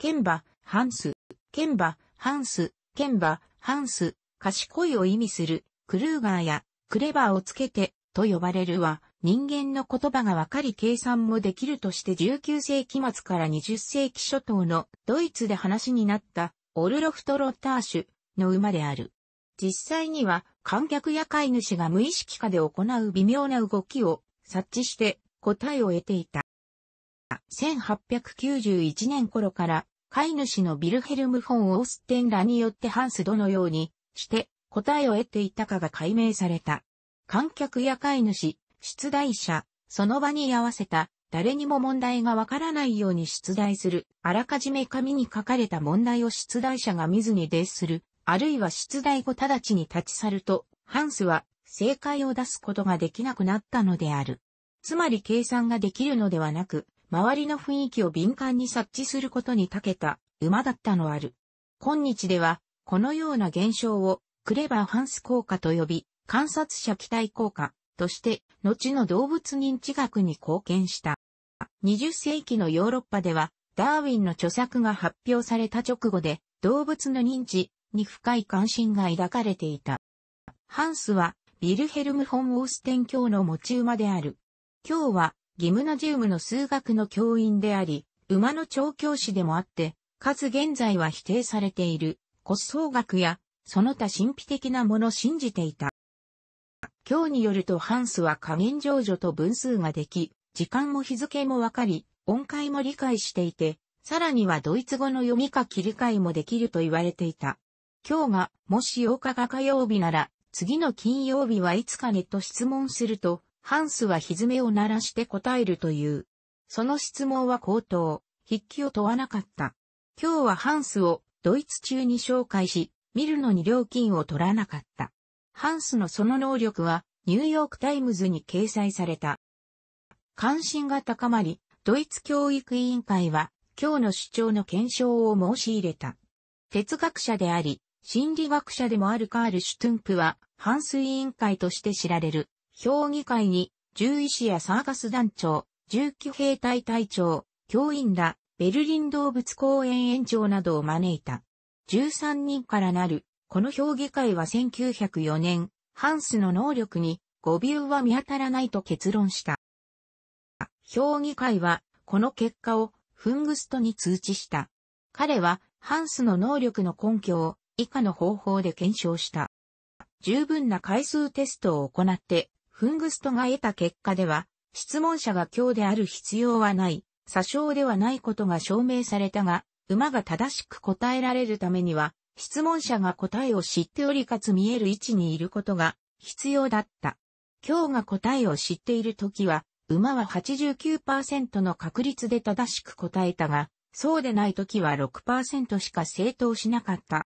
ケンバ、ハンス、ケンバ、ハンス、ケンバ、ハンス、賢いを意味する、クルーガーや、クレバーをつけて、と呼ばれるは、人間の言葉がわかり計算もできるとして19世紀末から20世紀初頭のドイツで話になったオルロフト・ロッターシュの馬である。実際には観客や飼い主が無意識下で行う微妙な動きを察知して答えを得ていた。1891年頃から飼い主のビルヘルム・フォン・オーステンらによってハンスどのようにして答えを得ていたかが解明された。観客や飼い主、出題者、その場に居合わせた誰にも問題がわからないように出題する、あらかじめ紙に書かれた問題を出題者が見ずに出する、あるいは出題後直ちに立ち去ると、ハンスは正解を出すことができなくなったのである。つまり計算ができるのではなく、周りの雰囲気を敏感に察知することに長けた馬だったのある。今日では、このような現象を、クレバーハンス効果と呼び、観察者期待効果として、後の動物認知学に貢献した。20世紀のヨーロッパでは、ダーウィンの著作が発表された直後で、動物の認知に深い関心が抱かれていた。ハンスは、ビルヘルム・フォン・オーステン教の持ち馬である。今日は、ギムナジウムの数学の教員であり、馬の調教師でもあって、かつ現在は否定されている、骨相学や、その他神秘的なもの信じていた。今日によるとハンスは加減乗除と分数ができ、時間も日付もわかり、音階も理解していて、さらにはドイツ語の読みか切り替えもできると言われていた。今日が、もし8日が火曜日なら、次の金曜日はいつかねと質問すると、ハンスはひずめを鳴らして答えるという。その質問は口頭、筆記を問わなかった。今日はハンスをドイツ中に紹介し、見るのに料金を取らなかった。ハンスのその能力はニューヨークタイムズに掲載された。関心が高まり、ドイツ教育委員会は今日の主張の検証を申し入れた。哲学者であり、心理学者でもあるカール・シュトゥンプは、ハンス委員会として知られる、評議会に、獣医師やサーカス団長、獣機兵隊隊長、教員ら、ベルリン動物公園園長などを招いた。13人からなる、この評議会は1904年、ハンスの能力に、誤謬は見当たらないと結論した。評議会は、この結果を、フングストに通知した。彼は、ハンスの能力の根拠を、以下の方法で検証した。十分な回数テストを行って、フングストが得た結果では、質問者が強である必要はない、詐称ではないことが証明されたが、馬が正しく答えられるためには、質問者が答えを知っておりかつ見える位置にいることが必要だった。今日が答えを知っている時は、馬は89%の確率で正しく答えたが、そうでない時は6%しか正当しなかった。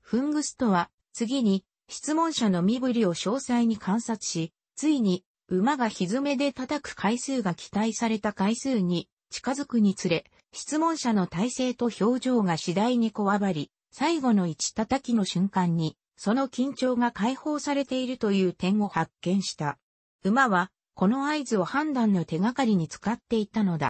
フングストは、次に、質問者の身振りを詳細に観察し、ついに、馬がひずめで叩く回数が期待された回数に近づくにつれ、質問者の体勢と表情が次第にこわばり、最後の一叩きの瞬間に、その緊張が解放されているという点を発見した。馬は、この合図を判断の手がかりに使っていたのだ。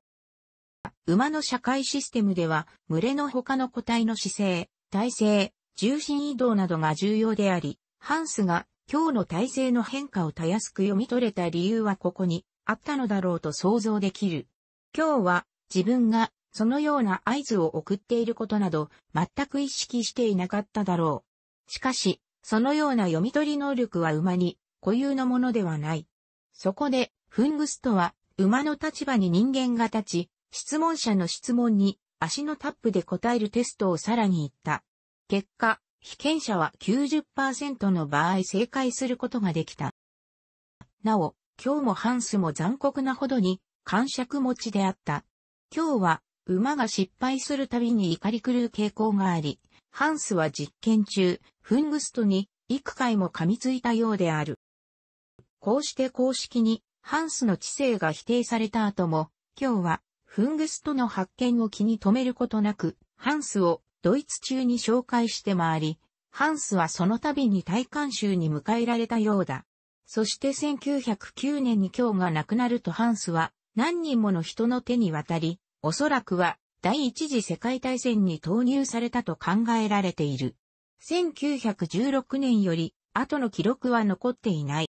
馬の社会システムでは、群れの他の個体の姿勢、体勢、重心移動などが重要であり、ハンスが今日の体制の変化をたやすく読み取れた理由はここにあったのだろうと想像できる。今日は自分がそのような合図を送っていることなど全く意識していなかっただろう。しかし、そのような読み取り能力は馬に固有のものではない。そこで、フングストは馬の立場に人間が立ち、質問者の質問に足のタップで答えるテストをさらに言った。結果、被験者は90%の場合正解することができた。なお、今日もハンスも残酷なほどに、感触持ちであった。今日は、馬が失敗するたびに怒り狂う傾向があり、ハンスは実験中、フングストに、幾回も噛みついたようである。こうして公式に、ハンスの知性が否定された後も、今日は、フングストの発見を気に留めることなく、ハンスをドイツ中に紹介して回り、ハンスはその度に大観衆に迎えられたようだ。そして1909年に今日が亡くなるとハンスは何人もの人の手に渡り、おそらくは第一次世界大戦に投入されたと考えられている。1916年より後の記録は残っていない。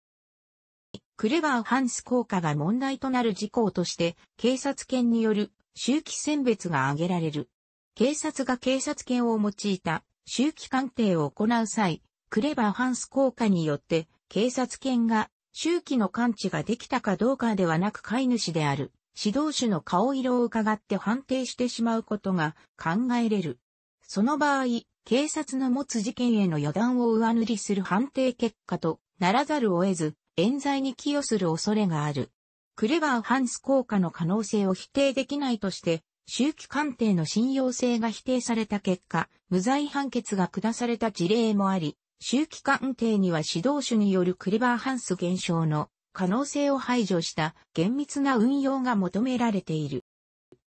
クレバーハンス効果が問題となる事項として、警察犬による周期選別が挙げられる。警察が警察犬を用いた周期鑑定を行う際、クレバーハンス効果によって警察犬が周期の感知ができたかどうかではなく飼い主である指導手の顔色を伺って判定してしまうことが考えれる。その場合、警察の持つ事件への予断を上塗りする判定結果とならざるを得ず、冤罪に寄与する恐れがある。クレバーハンス効果の可能性を否定できないとして、周期鑑定の信用性が否定された結果、無罪判決が下された事例もあり、周期鑑定には指導主によるクリバーハンス現象の可能性を排除した厳密な運用が求められている。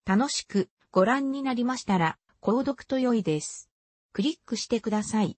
楽しくご覧になりましたら、購読と良いです。クリックしてください。